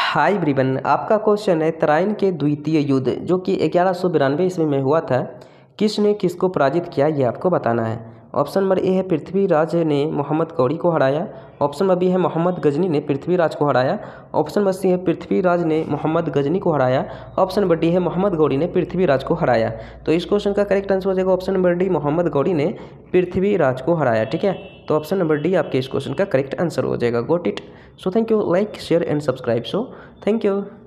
हाय ब्रिबन आपका क्वेश्चन है तराइन के द्वितीय युद्ध जो कि ग्यारह सौ बिरानवे ईस्वी में हुआ था किसने किसको पराजित किया ये आपको बताना है ऑप्शन नंबर ए है पृथ्वीराज ने मोहम्मद गौरी को हराया ऑप्शन नंबर बी है मोहम्मद गजनी ने पृथ्वीराज को हराया ऑप्शन नंबर सी है पृथ्वीराज ने मोहम्मद गजनी को हराया ऑप्शन नंबर डी है मोहम्मद गौरी ने पृथ्वीराज को हराया तो इस क्वेश्चन का करेक्ट आंसर हो जाएगा option number D Mohammad Ghori ने पृथ्वीराज को हराया ठीक है तो ऑप्शन नंबर डी आपके इस क्वेश्चन का करेक्ट आंसर हो जाएगा got it so thank you like share and subscribe so thank you